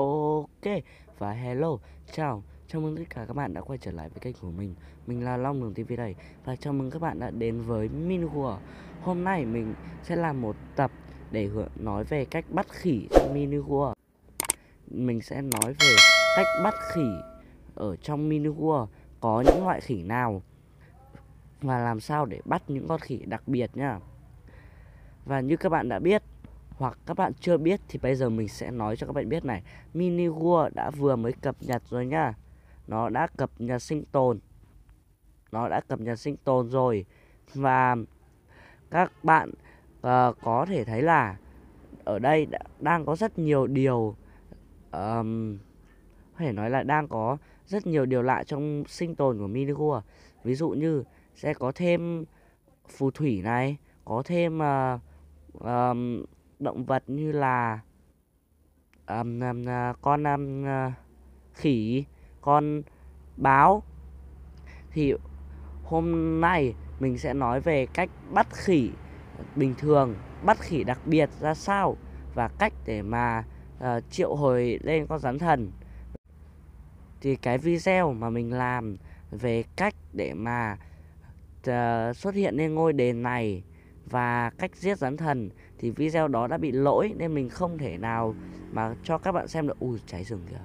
Ok và hello, chào Chào mừng tất cả các bạn đã quay trở lại với kênh của mình Mình là Long Đường TV đây Và chào mừng các bạn đã đến với Minhua Hôm nay mình sẽ làm một tập để nói về cách bắt khỉ trong Minhua Mình sẽ nói về cách bắt khỉ ở trong Minhua có những loại khỉ nào Và làm sao để bắt những con khỉ đặc biệt nha Và như các bạn đã biết hoặc các bạn chưa biết thì bây giờ mình sẽ nói cho các bạn biết này Mini World đã vừa mới cập nhật rồi nhá Nó đã cập nhật sinh tồn Nó đã cập nhật sinh tồn rồi Và các bạn uh, có thể thấy là ở đây đã, đang có rất nhiều điều um, có thể nói là đang có rất nhiều điều lạ trong sinh tồn của Mini World Ví dụ như sẽ có thêm phù thủy này Có thêm uh, um, động vật như là um, um, uh, con um, uh, khỉ, con báo. Thì hôm nay mình sẽ nói về cách bắt khỉ bình thường, bắt khỉ đặc biệt ra sao và cách để mà uh, triệu hồi lên con rắn thần. Thì cái video mà mình làm về cách để mà uh, xuất hiện lên ngôi đền này và cách giết rắn thần thì video đó đã bị lỗi nên mình không thể nào mà cho các bạn xem được ui cháy rừng kìa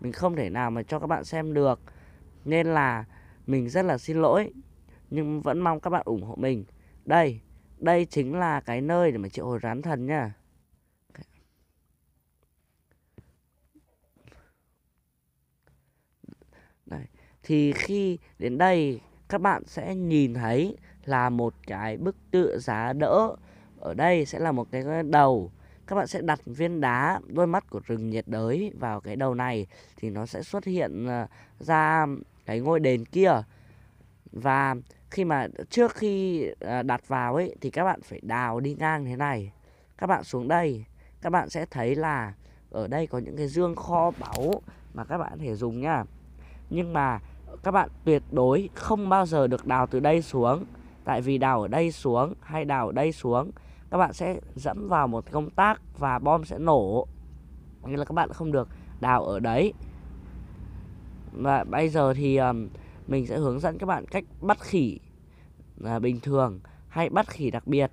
mình không thể nào mà cho các bạn xem được nên là mình rất là xin lỗi nhưng vẫn mong các bạn ủng hộ mình đây đây chính là cái nơi để mà triệu hồi rắn thần nha Đấy. thì khi đến đây các bạn sẽ nhìn thấy là một cái bức tự giá đỡ ở đây sẽ là một cái đầu các bạn sẽ đặt viên đá đôi mắt của rừng nhiệt đới vào cái đầu này thì nó sẽ xuất hiện ờ, ra cái ngôi đền kia và khi mà trước khi ờ, đặt vào ấy thì các bạn phải đào đi ngang thế này các bạn xuống đây các bạn sẽ thấy là ở đây có những cái dương kho báu mà các bạn có thể dùng nha nhưng mà các bạn tuyệt đối không bao giờ được đào từ đây xuống tại vì đào ở đây xuống hay đào ở đây xuống các bạn sẽ dẫm vào một công tác và bom sẽ nổ nghĩa là các bạn không được đào ở đấy và bây giờ thì um, mình sẽ hướng dẫn các bạn cách bắt khỉ là bình thường hay bắt khỉ đặc biệt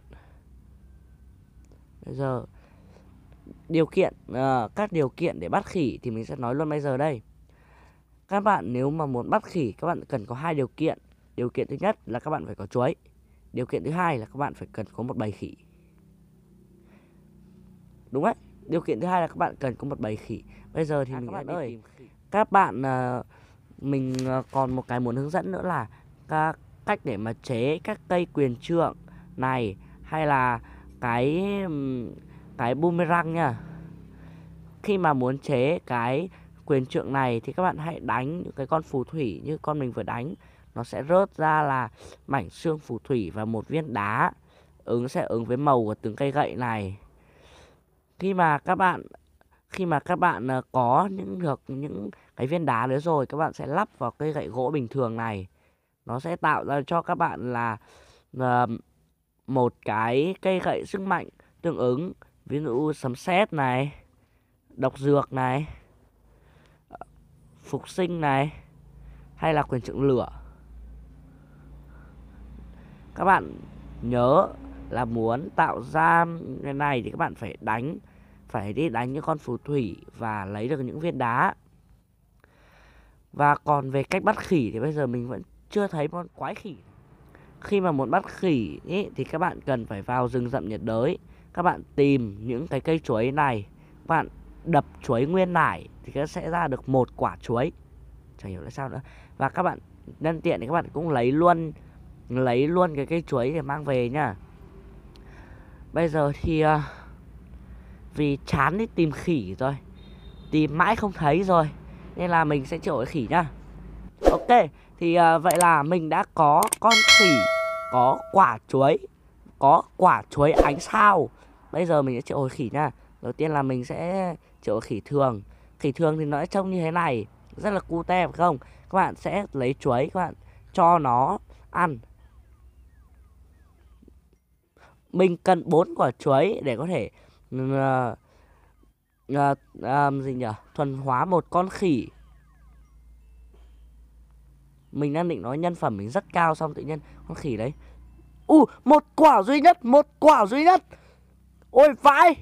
bây giờ điều kiện uh, các điều kiện để bắt khỉ thì mình sẽ nói luôn bây giờ đây các bạn nếu mà muốn bắt khỉ các bạn cần có hai điều kiện Điều kiện thứ nhất là các bạn phải có chuối. Điều kiện thứ hai là các bạn phải cần có một bầy khỉ. Đúng đấy. Điều kiện thứ hai là các bạn cần có một bầy khỉ. Bây giờ thì à, mình các bạn ơi, các bạn uh, mình ờ, còn một cái muốn hướng dẫn nữa là các cách để mà chế các cây quyền trượng này hay là cái cái boomerang nha. Khi mà muốn chế cái quyền trượng này thì các bạn hãy đánh những cái con phù thủy như con mình vừa đánh nó sẽ rớt ra là mảnh xương phù thủy và một viên đá ứng sẽ ứng với màu của từng cây gậy này khi mà các bạn khi mà các bạn ờ, có những được những cái viên đá đấy rồi các bạn sẽ lắp vào cây gậy gỗ bình thường này nó sẽ tạo ra cho các bạn là ờ, một cái cây gậy sức mạnh tương ứng ví dụ sấm sét này độc dược này ờ, phục sinh này hay là quyền trượng lửa các bạn nhớ là muốn tạo ra cái này thì các bạn phải đánh phải đi đánh những con phù thủy và lấy được những viên đá và còn về cách bắt khỉ thì bây giờ mình vẫn chưa thấy con quái khỉ khi mà muốn bắt khỉ ý, thì các bạn cần phải vào rừng rậm nhiệt đới các bạn tìm những cái cây chuối này các bạn đập chuối nguyên nải thì nó sẽ ra được một quả chuối chẳng hiểu là sao nữa và các bạn nhân tiện thì các bạn cũng lấy luôn lấy luôn cái cây chuối để mang về nhá bây giờ thì uh, vì chán đi tìm khỉ rồi tìm mãi không thấy rồi nên là mình sẽ chịu khỉ nhá ok thì uh, vậy là mình đã có con khỉ có quả chuối có quả chuối ánh sao bây giờ mình sẽ triệu hồi khỉ nha đầu tiên là mình sẽ triệu khỉ thường khỉ thường thì nó sẽ trông như thế này rất là cute phải không các bạn sẽ lấy chuối các bạn cho nó ăn mình cần bốn quả chuối để có thể uh, uh, uh, gì nhỉ thuần hóa một con khỉ mình đang định nói nhân phẩm mình rất cao xong tự nhiên con khỉ đấy u uh, một quả duy nhất một quả duy nhất ôi vãi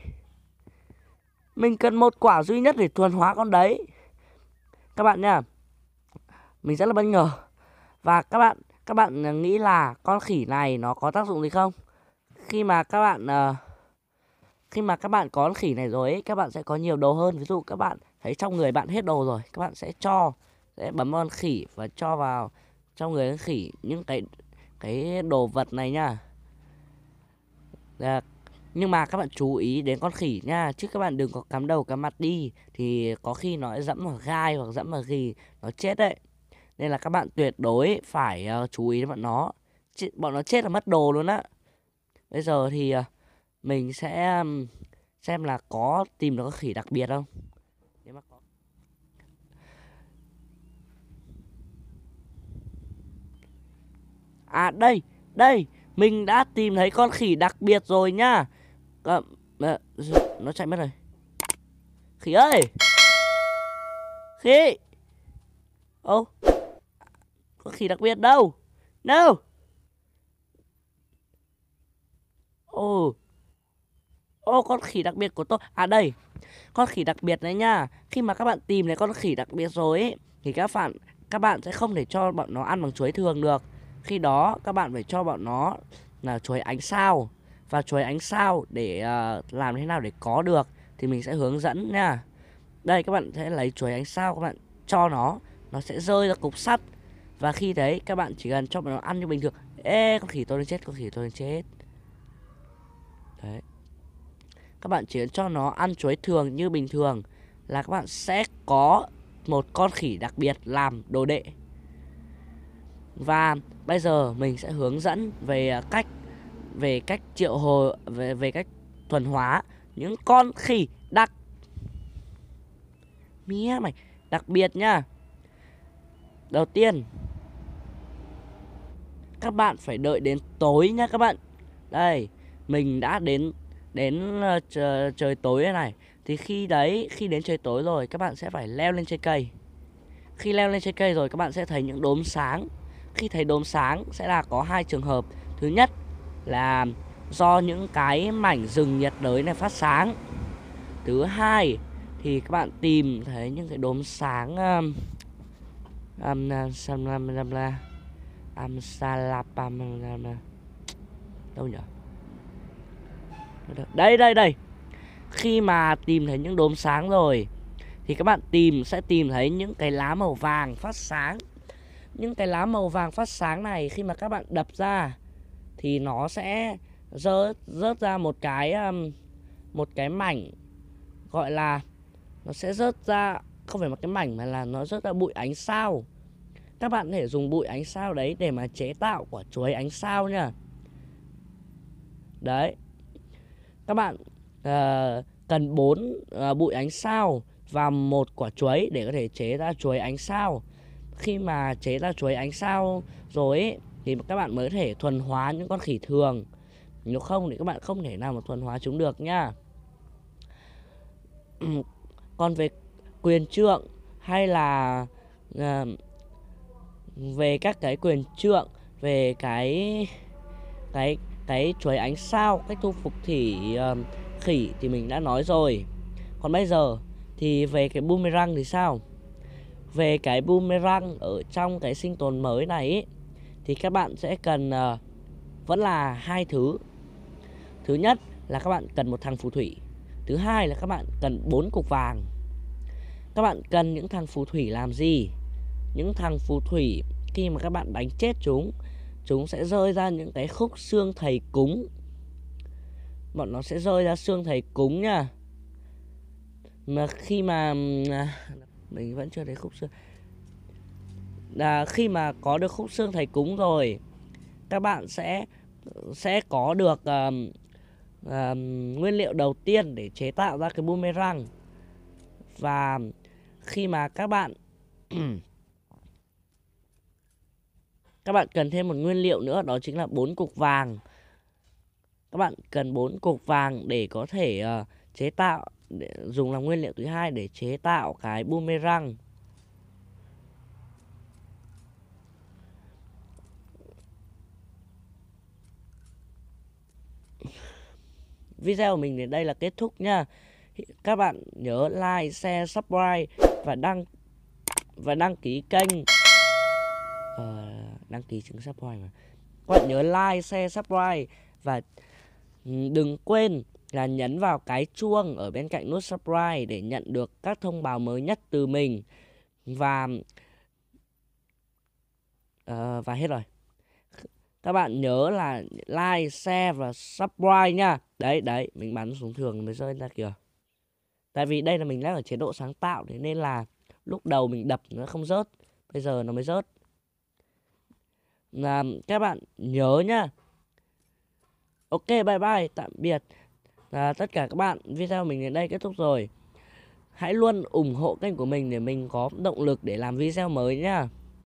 mình cần một quả duy nhất để thuần hóa con đấy các bạn nha mình rất là bất ngờ và các bạn các bạn nghĩ là con khỉ này nó có tác dụng gì không khi mà các bạn uh, khi mà các bạn có khỉ này rồi ấy, các bạn sẽ có nhiều đồ hơn ví dụ các bạn thấy trong người bạn hết đồ rồi các bạn sẽ cho sẽ bấm con khỉ và cho vào trong người khỉ những cái cái đồ vật này nha Được. Dạ, nhưng mà các bạn chú ý đến con khỉ nha chứ các bạn đừng có cắm đầu cắm mặt đi thì có khi nó dẫm vào gai hoặc dẫm vào gì nó chết đấy nên là các bạn tuyệt đối phải uh, chú ý đến bọn nó bọn nó chết là mất đồ luôn á Bây giờ thì ờ, mình sẽ xem là có tìm được cái khỉ đặc biệt không. Nếu mà có. À đây, đây, mình đã tìm thấy con khỉ đặc biệt rồi nhá. à, ờ, nó chạy mất rồi. Khỉ ơi. Khỉ. Ô. Oh. Có khỉ đặc biệt đâu? Đâu? No. Ồ Ô con khỉ đặc biệt của tôi À đây Con khỉ đặc biệt này nha Khi mà các bạn tìm thấy con khỉ đặc biệt rồi ấy, Thì các bạn các bạn sẽ không thể cho bọn nó ăn bằng chuối thường được Khi đó các bạn phải cho bọn nó là chuối ánh sao Và chuối ánh sao để uh, làm thế nào để có được Thì mình sẽ hướng dẫn nha Đây các bạn sẽ lấy chuối ánh sao các bạn cho nó Nó sẽ rơi ra cục sắt Và khi đấy các bạn chỉ cần cho bọn nó ăn như bình thường Ê con khỉ tôi đang chết con khỉ tôi đang chết Đấy. Các bạn chỉ cho nó ăn chuối thường như bình thường là các bạn sẽ có một con khỉ đặc biệt làm đồ đệ. Và bây giờ mình sẽ hướng dẫn về cách về cách triệu hồi về về cách thuần hóa những con khỉ đặc mía mày đặc biệt nhá. Đầu tiên các bạn phải đợi đến tối nha các bạn. Đây, mình đã đến đến trời, trời tối này thì khi đấy khi đến trời tối rồi các bạn sẽ phải leo lên trên cây khi leo lên trên cây rồi các bạn sẽ thấy những đốm sáng khi thấy đốm sáng sẽ là có hai trường hợp thứ nhất là do những cái mảnh rừng nhiệt đới này phát sáng thứ hai thì các bạn tìm thấy những cái đốm sáng um, um, um, um, um, um, um, um, um, đâu nhỉ đây đây đây Khi mà tìm thấy những đốm sáng rồi Thì các bạn tìm sẽ tìm thấy những cái lá màu vàng phát sáng Những cái lá màu vàng phát sáng này khi mà các bạn đập ra Thì nó sẽ rớt, rớt ra một cái um, Một cái mảnh Gọi là Nó sẽ rớt ra Không phải một cái mảnh mà là nó rớt ra bụi ánh sao các bạn có thể dùng bụi ánh sao đấy để mà chế tạo quả chuối ánh sao nha. Đấy, các bạn uh, cần bốn uh, bụi ánh sao và một quả chuối để có thể chế ra chuối ánh sao. Khi mà chế ra chuối ánh sao rồi ấy, thì các bạn mới có thể thuần hóa những con khỉ thường. Nếu không thì các bạn không thể nào mà thuần hóa chúng được nha Còn về quyền trượng hay là uh, về các cái quyền trượng về cái cái cái chuối ánh sao cách thu phục thỉ uh, ờ, khỉ thì mình đã nói rồi còn bây giờ thì về cái boomerang thì sao về cái boomerang ở trong cái sinh tồn mới này ý, thì các bạn sẽ cần uh, vẫn là hai thứ thứ nhất là các bạn cần một thằng phù thủy thứ hai là các bạn cần bốn cục vàng các bạn cần những thằng phù thủy làm gì những thằng phù thủy khi mà các bạn đánh chết chúng chúng sẽ rơi ra những cái khúc xương thầy cúng bọn nó sẽ rơi ra xương thầy cúng nha mà khi mà à, mình vẫn chưa thấy khúc xương là khi mà có được khúc xương thầy cúng rồi các bạn sẽ sẽ có được um, um, nguyên liệu đầu tiên để chế tạo ra cái boomerang và khi mà các bạn các bạn cần thêm một nguyên liệu nữa đó chính là bốn cục vàng. Các bạn cần bốn cục vàng để có thể uh, chế tạo để dùng làm nguyên liệu thứ hai để chế tạo cái boomerang. Video của mình đến đây là kết thúc nha. Các bạn nhớ like, share, subscribe và đăng và đăng ký kênh. Uh đăng ký chứng subscribe mà các bạn nhớ like share subscribe và ừ, đừng quên là nhấn vào cái chuông ở bên cạnh nút subscribe để nhận được các thông báo mới nhất từ mình và uh, và hết rồi các bạn nhớ là like share và subscribe nha đấy đấy mình bắn xuống thường mới rơi ra kìa tại vì đây là mình đang ở chế độ sáng tạo thế nên là lúc đầu mình đập nó không rớt bây giờ nó mới rớt là các bạn nhớ nhá ok bye bye tạm biệt là tất cả các bạn video mình đến đây kết thúc rồi hãy luôn ủng hộ kênh của mình để mình có động lực để làm video mới nhá